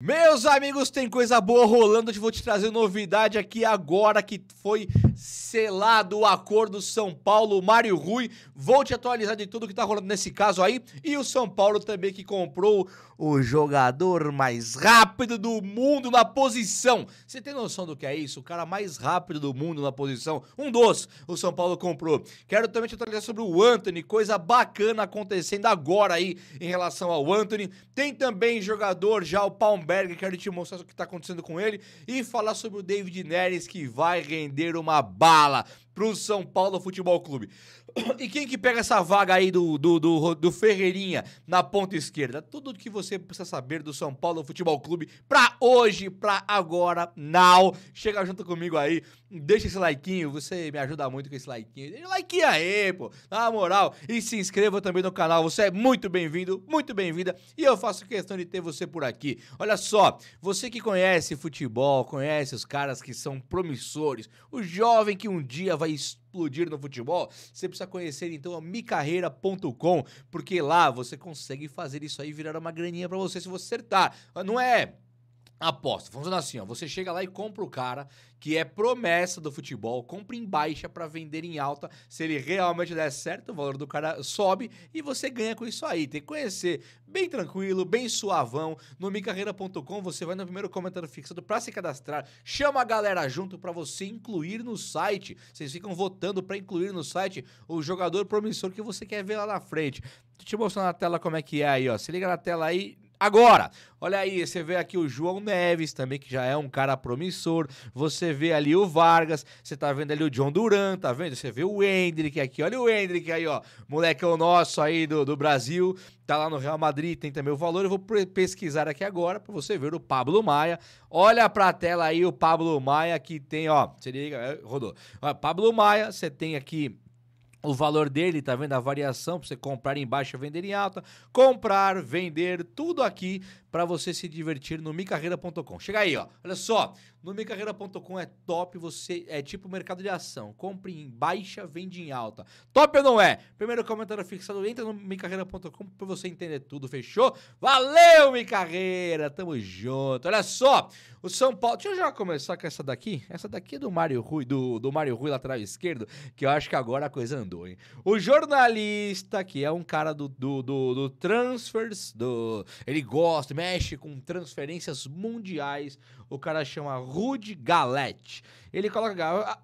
Meus amigos, tem coisa boa rolando. Eu vou te trazer novidade aqui agora que foi selado o acordo São Paulo Mário Rui. Vou te atualizar de tudo que tá rolando nesse caso aí e o São Paulo também que comprou o jogador mais rápido do mundo na posição. Você tem noção do que é isso? O cara mais rápido do mundo na posição, um dos. O São Paulo comprou. Quero também te atualizar sobre o Anthony, coisa bacana acontecendo agora aí em relação ao Anthony. Tem também jogador já o Palmeiras Berg, quero te mostrar o que está acontecendo com ele e falar sobre o David Neres que vai render uma bala pro São Paulo Futebol Clube. E quem que pega essa vaga aí do, do, do, do Ferreirinha na ponta esquerda? Tudo que você precisa saber do São Paulo Futebol Clube pra hoje, pra agora, now. Chega junto comigo aí, deixa esse likeinho, você me ajuda muito com esse likeinho. Deixa like aí, pô, na moral. E se inscreva também no canal, você é muito bem-vindo, muito bem-vinda. E eu faço questão de ter você por aqui. Olha só, você que conhece futebol, conhece os caras que são promissores, o jovem que um dia vai vai explodir no futebol, você precisa conhecer então a micarreira.com, porque lá você consegue fazer isso aí virar uma graninha para você se você acertar. Não é aposta. Funciona assim, ó. Você chega lá e compra o cara que é promessa do futebol, compra em baixa para vender em alta. Se ele realmente der certo, o valor do cara sobe e você ganha com isso aí. Tem que conhecer bem tranquilo, bem suavão. No micarreira.com você vai no primeiro comentário fixado para se cadastrar. Chama a galera junto para você incluir no site. Vocês ficam votando para incluir no site o jogador promissor que você quer ver lá na frente. Deixa eu te mostrar na tela como é que é aí, ó. Se liga na tela aí Agora, olha aí, você vê aqui o João Neves também, que já é um cara promissor. Você vê ali o Vargas, você tá vendo ali o John Duran, tá vendo? Você vê o Hendrick aqui, olha o Hendrick aí, ó. Molecão nosso aí do, do Brasil, tá lá no Real Madrid, tem também o valor. Eu vou pesquisar aqui agora para você ver o Pablo Maia. Olha pra tela aí o Pablo Maia que tem, ó. Se liga, é, rodou. Pablo Maia, você tem aqui o valor dele, tá vendo? A variação para você comprar em baixa, vender em alta, comprar, vender, tudo aqui para você se divertir no micarreira.com. Chega aí, ó. Olha só, no MiCarreira.com é top, você é tipo mercado de ação. Compre em baixa, vende em alta. Top ou não é? Primeiro comentário fixado, entra no MiCarreira.com pra você entender tudo, fechou? Valeu, MiCarreira! Tamo junto. Olha só, o São Paulo. Deixa eu já começar com essa daqui. Essa daqui é do Mário Rui, do, do Mário Rui, lateral esquerdo, que eu acho que agora a coisa andou, hein? O jornalista, que é um cara do, do, do, do transfers, do. Ele gosta, mexe com transferências mundiais. O cara chama Rude Galete. Ele coloca ah,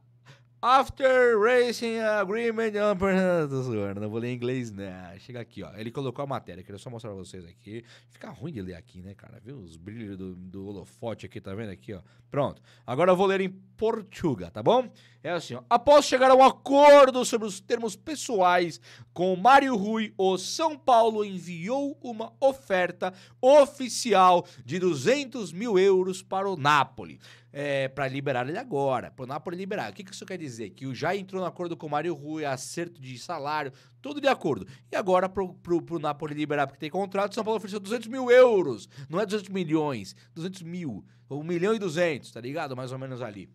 After Racing Agreement. É não vou ler em inglês, né? Chega aqui, ó. Ele colocou a matéria, queria só mostrar pra vocês aqui. Fica ruim de ler aqui, né, cara? Viu os brilhos do, do holofote aqui, tá vendo aqui, ó? Pronto. Agora eu vou ler em português, tá bom? É assim, ó. Após chegar a um acordo sobre os termos pessoais com Mário Rui, o São Paulo enviou uma oferta oficial de 200 mil euros para o Napoli é, para liberar ele agora, para o Napoli liberar. O que, que isso quer dizer? Que o já entrou no acordo com o Mário Rui, acerto de salário, tudo de acordo. E agora para o Napoli liberar, porque tem contrato, o São Paulo ofereceu 200 mil euros, não é 200 milhões, 200 mil, 1 milhão e 200, tá ligado? Mais ou menos ali.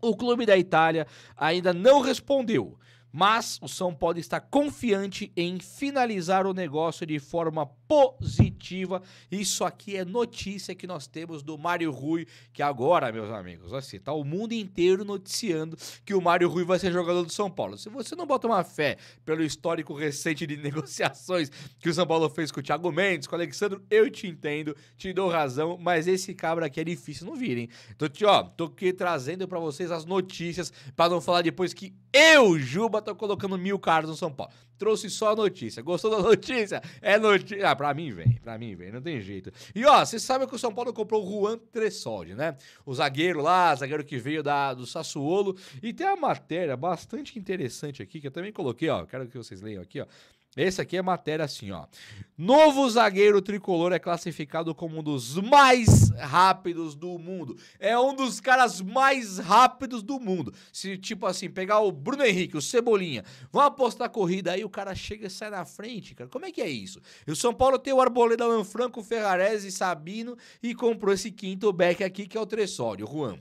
O clube da Itália ainda não respondeu, mas o São Paulo está confiante em finalizar o negócio de forma positiva. Isso aqui é notícia que nós temos do Mário Rui, que agora, meus amigos, assim, tá o mundo inteiro noticiando que o Mário Rui vai ser jogador do São Paulo. Se você não bota uma fé pelo histórico recente de negociações que o São Paulo fez com o Thiago Mendes, com o Alexandre, eu te entendo, te dou razão, mas esse cabra aqui é difícil não vir, hein? ó, tô aqui trazendo para vocês as notícias para não falar depois que eu, Juba, tô colocando mil caras no São Paulo trouxe só a notícia. Gostou da notícia? É notícia. Ah, pra mim vem, pra mim vem, não tem jeito. E ó, vocês sabem que o São Paulo comprou o Juan Tressoldi, né? O zagueiro lá, zagueiro que veio da, do Sassuolo. E tem uma matéria bastante interessante aqui que eu também coloquei, ó. Quero que vocês leiam aqui, ó. Esse aqui é matéria assim, ó. Novo zagueiro tricolor é classificado como um dos mais rápidos do mundo. É um dos caras mais rápidos do mundo. Se, tipo assim, pegar o Bruno Henrique, o Cebolinha, vão apostar corrida aí, o cara chega e sai na frente, cara. Como é que é isso? E o São Paulo tem o Arboleda, o Franco, Ferrarese, Sabino e comprou esse quinto back aqui, que é o Tressório, Juan.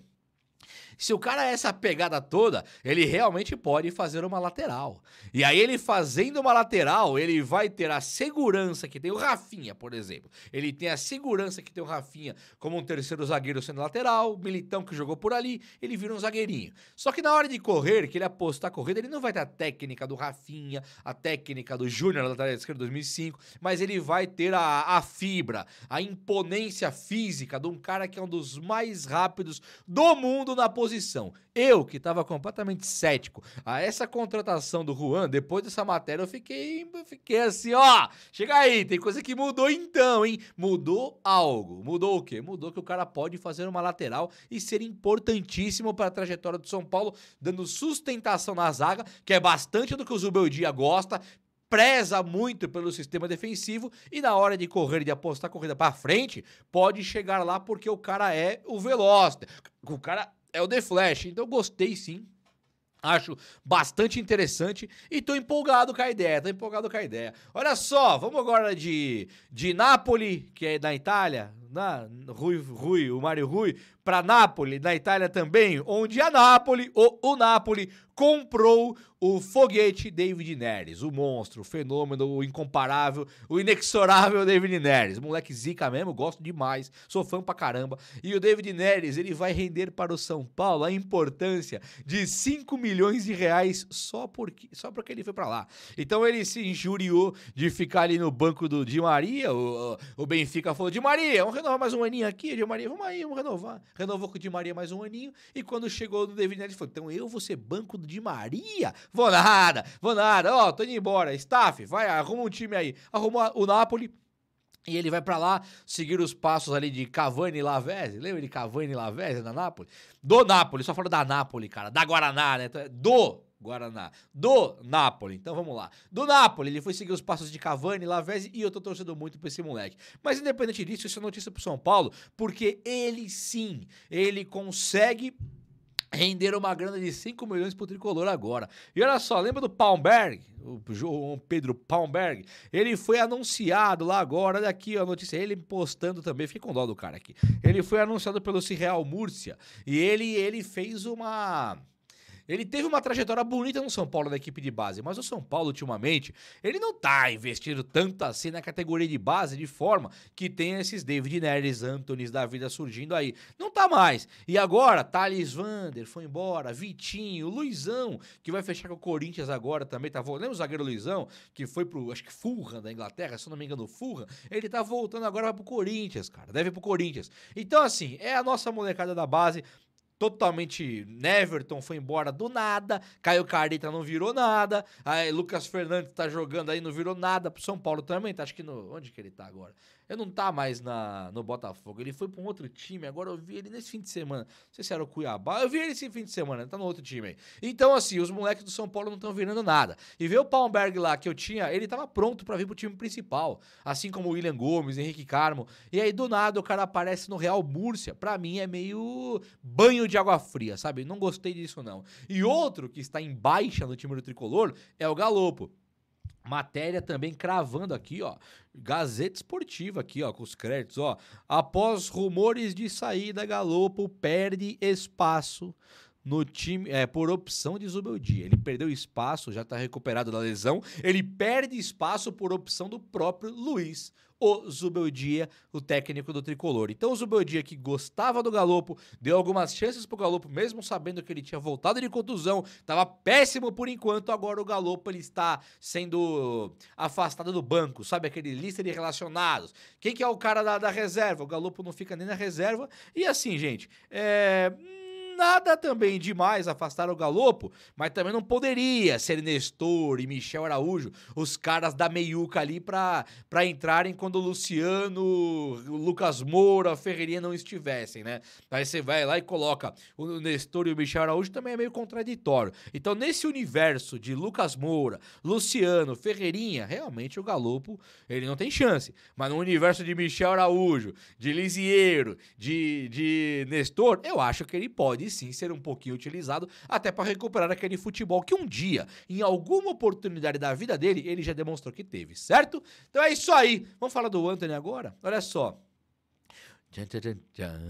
Se o cara é essa pegada toda, ele realmente pode fazer uma lateral. E aí ele fazendo uma lateral, ele vai ter a segurança que tem o Rafinha, por exemplo. Ele tem a segurança que tem o Rafinha como um terceiro zagueiro sendo lateral, Militão que jogou por ali, ele vira um zagueirinho. Só que na hora de correr, que ele apostar a corrida, ele não vai ter a técnica do Rafinha, a técnica do Júnior lateral esquerdo 2005, mas ele vai ter a, a fibra, a imponência física de um cara que é um dos mais rápidos do mundo na posição posição. Eu, que estava completamente cético a essa contratação do Juan, depois dessa matéria, eu fiquei, fiquei assim, ó, chega aí, tem coisa que mudou então, hein? Mudou algo. Mudou o quê? Mudou que o cara pode fazer uma lateral e ser importantíssimo para a trajetória do São Paulo, dando sustentação na zaga, que é bastante do que o Zubeldia gosta, preza muito pelo sistema defensivo e na hora de correr e de apostar a corrida para frente, pode chegar lá porque o cara é o veloz. O cara é o The Flash. Então gostei sim. Acho bastante interessante e tô empolgado com a ideia, tô empolgado com a ideia. Olha só, vamos agora de, de Nápoles, que é da Itália, na né? Rui, Rui, o Mário Rui, para Nápoles, na Itália também, onde a Nápoles, ou o Nápoles, comprou o foguete David Neres, o monstro, o fenômeno, o incomparável, o inexorável David Neres. Moleque zica mesmo, gosto demais, sou fã pra caramba. E o David Neres, ele vai render para o São Paulo a importância de 5 milhões de reais só porque, só porque ele foi para lá. Então ele se injuriou de ficar ali no banco do Di Maria, o, o Benfica falou, Di Maria, é um renovar mais um aninho aqui, Di Maria, vamos aí, vamos renovar. Renovou com o Di Maria mais um aninho, e quando chegou no David Neres, falou, então eu vou ser banco do Di Maria? Vou nada, vou nada, ó, oh, tô indo embora, staff, vai, arruma um time aí. Arrumou o Napoli, e ele vai para lá seguir os passos ali de Cavani e Lavezzi. Lembra de Cavani e Lavezzi na Nápoles? Do Nápoles, só falo da Nápoles, cara. Da Guaraná, né? Então, é do Guaraná. Do Napoli. Então vamos lá. Do Napoli, ele foi seguir os passos de Cavani, Lavezzi e eu tô torcendo muito pra esse moleque. Mas independente disso, isso é notícia pro São Paulo, porque ele sim, ele consegue render uma grana de 5 milhões pro tricolor agora. E olha só, lembra do Palmberg? O João Pedro Palmberg? Ele foi anunciado lá agora, olha aqui ó, a notícia, ele postando também, fiquei com dó do cara aqui. Ele foi anunciado pelo Real Múrcia e ele, ele fez uma ele teve uma trajetória bonita no São Paulo da equipe de base, mas o São Paulo, ultimamente, ele não tá investindo tanto assim na categoria de base, de forma que tem esses David Neres, Antonis da vida surgindo aí. Não tá mais. E agora, Thales Vander foi embora, Vitinho, Luizão, que vai fechar com o Corinthians agora também, tá voltando. Lembra o zagueiro Luizão, que foi pro, acho que Fulham da Inglaterra, se eu não me engano, Fulham? Ele tá voltando agora, vai pro Corinthians, cara. Deve ir pro Corinthians. Então, assim, é a nossa molecada da base totalmente. Neverton foi embora do nada, Caio Careta não virou nada, aí Lucas Fernandes tá jogando aí, não virou nada. Pro São Paulo também, tá? Acho que no. Onde que ele tá agora? Ele não tá mais na, no Botafogo, ele foi pra um outro time. Agora eu vi ele nesse fim de semana. Não sei se era o Cuiabá, eu vi ele esse fim de semana, ele tá no outro time aí. Então, assim, os moleques do São Paulo não estão virando nada. E ver o Palmberg lá que eu tinha, ele tava pronto para vir pro time principal, assim como o William Gomes, Henrique Carmo. E aí do nada o cara aparece no Real Múrcia. Pra mim é meio banho banho de água fria, sabe? Não gostei disso, não. E outro que está em baixa no time do tricolor é o Galopo. Matéria também cravando aqui, ó. Gazeta Esportiva aqui, ó, com os créditos, ó. Após rumores de saída, Galopo perde espaço no time é, por opção de Zubeldia. Ele perdeu espaço, já está recuperado da lesão. Ele perde espaço por opção do próprio Luiz, o Zubeldia, o técnico do tricolor. Então o Zubeldia, que gostava do Galopo, deu algumas chances pro Galopo, mesmo sabendo que ele tinha voltado de contusão, estava péssimo por enquanto. Agora o Galopo ele está sendo afastado do banco, sabe? Aquele lista de relacionados. Quem que é o cara da, da reserva? O Galopo não fica nem na reserva. E assim, gente, é hum, Nada também demais afastar o Galopo, mas também não poderia ser Nestor e Michel Araújo, os caras da meiuca ali para entrarem quando o Luciano, o Lucas Moura, Ferreirinha não estivessem, né? Aí você vai lá e coloca o Nestor e o Michel Araújo também é meio contraditório. Então, nesse universo de Lucas Moura, Luciano, Ferreirinha, realmente o Galopo, ele não tem chance. Mas no universo de Michel Araújo, de Lisieiro, de, de Nestor, eu acho que ele pode pode sim ser um pouquinho utilizado até para recuperar aquele futebol que um dia, em alguma oportunidade da vida dele, ele já demonstrou que teve, certo? Então é isso aí. Vamos falar do Anthony agora? Olha só. Tchan, tchan, tchan, tchan.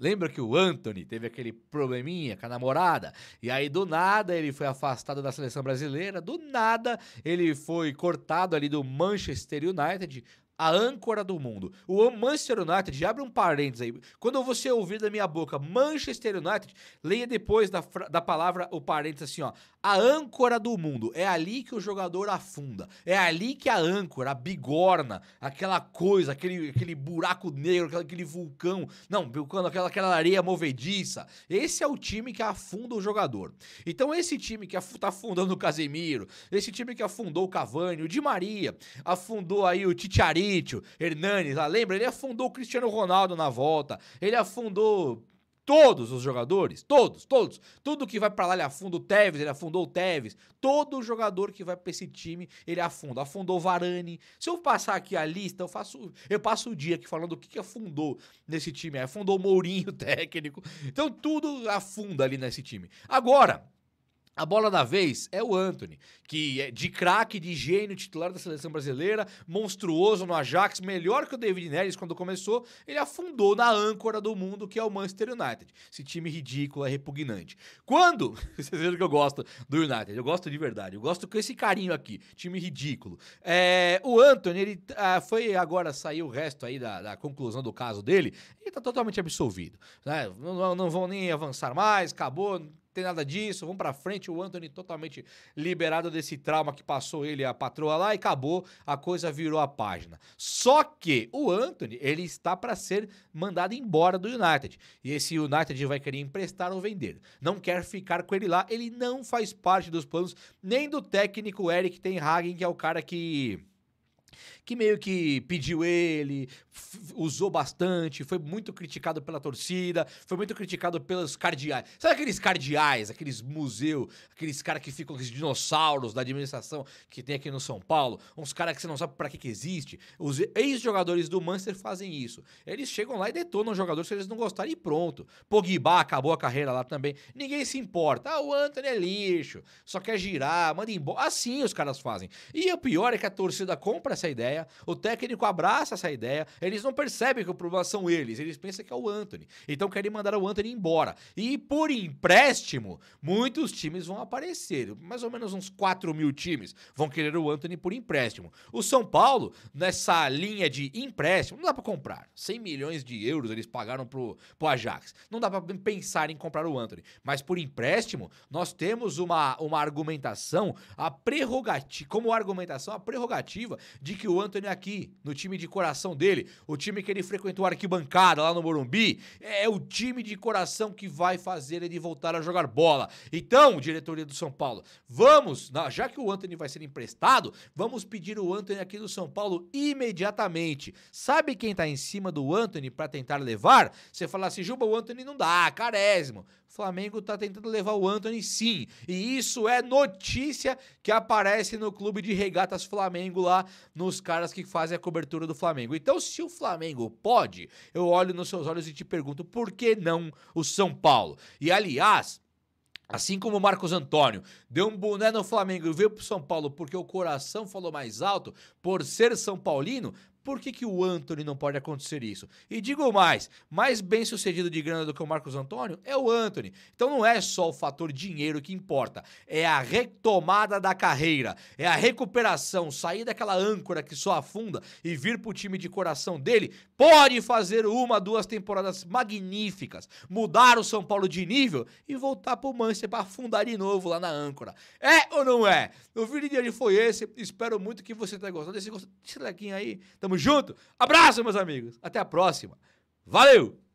Lembra que o Anthony teve aquele probleminha com a namorada? E aí, do nada, ele foi afastado da seleção brasileira, do nada, ele foi cortado ali do Manchester United a âncora do mundo. O Manchester United, já abre um parênteses aí. Quando você ouvir da minha boca Manchester United, leia depois da, da palavra o parênteses assim, ó. A âncora do mundo. É ali que o jogador afunda. É ali que a âncora, a bigorna, aquela coisa, aquele, aquele buraco negro, aquele vulcão. Não, vulcão, aquela, aquela areia movediça. Esse é o time que afunda o jogador. Então, esse time que af tá afundando o Casemiro, esse time que afundou o Cavani, o Di Maria, afundou aí o Titiari Garnacho, Hernanes, lá, lembra? Ele afundou o Cristiano Ronaldo na volta, ele afundou todos os jogadores, todos, todos. Tudo que vai para lá ele afunda o Tevez, ele afundou o Tevez. Todo jogador que vai para esse time, ele afunda. Afundou o Varane. Se eu passar aqui a lista, eu faço, eu passo o dia aqui falando o que, que afundou nesse time. afundou o Mourinho, técnico. Então tudo afunda ali nesse time. Agora, a bola da vez é o Anthony, que é de craque, de gênio, titular da seleção brasileira, monstruoso no Ajax, melhor que o David Neres quando começou, ele afundou na âncora do mundo que é o Manchester United. Esse time ridículo é repugnante. Quando, vocês viram que eu gosto do United, eu gosto de verdade, eu gosto com esse carinho aqui, time ridículo. É, o Anthony, ele ah, foi agora sair o resto aí da, da, conclusão do caso dele, ele tá totalmente absolvido. Né? Não, não vão nem avançar mais, acabou tem nada disso, vamos para frente. O Anthony totalmente liberado desse trauma que passou ele a patroa lá e acabou, a coisa virou a página. Só que o Anthony, ele está para ser mandado embora do United. E esse United vai querer emprestar ou vender. Não quer ficar com ele lá, ele não faz parte dos planos nem do técnico Eric Ten que é o cara que que meio que pediu ele, usou bastante, foi muito criticado pela torcida, foi muito criticado pelos cardeais. Sabe aqueles cardeais, aqueles museu, aqueles caras que ficam, aqueles dinossauros da administração que tem aqui no São Paulo, uns caras que você não sabe para que que existe? Os ex-jogadores do Manchester fazem isso. Eles chegam lá e detonam os jogadores se eles não gostarem e pronto. Pogba acabou a carreira lá também. Ninguém se importa. Ah, o Anthony é lixo, só quer girar, manda embora. Assim os caras fazem. E o pior é que a torcida compra essa essa ideia, o técnico abraça essa ideia, eles não percebem que o problema são eles, eles pensam que é o Anthony. Então querem mandar o Anthony embora. E por empréstimo, muitos times vão aparecer, mais ou menos uns 4 mil times vão querer o Anthony por empréstimo. O São Paulo, nessa linha de empréstimo, não dá para comprar. 100 milhões de euros eles pagaram pro, pro Ajax. Não dá para pensar em comprar o Anthony. Mas por empréstimo, nós temos uma, uma argumentação, a prerrogativa, como argumentação, a prerrogativa de que o Anthony é aqui, no time de coração dele, o time que ele frequentou a arquibancada lá no Morumbi, é o time de coração que vai fazer ele voltar a jogar bola. Então, diretoria do São Paulo, vamos, já que o Anthony vai ser emprestado, vamos pedir o Anthony aqui do São Paulo imediatamente. Sabe quem tá em cima do Anthony para tentar levar? Você fala assim, Juba, o Anthony não dá, carésimo. Flamengo está tentando levar o Anthony sim. E isso é notícia que aparece no clube de regatas Flamengo lá, nos caras que fazem a cobertura do Flamengo. Então, se o Flamengo pode, eu olho nos seus olhos e te pergunto por que não o São Paulo? E aliás. Assim como o Marcos Antônio deu um boné no Flamengo e veio pro São Paulo porque o coração falou mais alto, por ser São Paulino, por que, que o Anthony não pode acontecer isso? E digo mais: mais bem sucedido de grana do que o Marcos Antônio é o Anthony. Então não é só o fator dinheiro que importa, é a retomada da carreira, é a recuperação, sair daquela âncora que só afunda e vir pro time de coração dele pode fazer uma, duas temporadas magníficas, mudar o São Paulo de nível e voltar pro Manchester para afundar de novo lá na âncora. É ou não é? O vídeo de hoje foi esse. Espero muito que você tenha gostado desse, desse lequinho aí. Tamo junto. Abraço, meus amigos. Até a próxima. Valeu!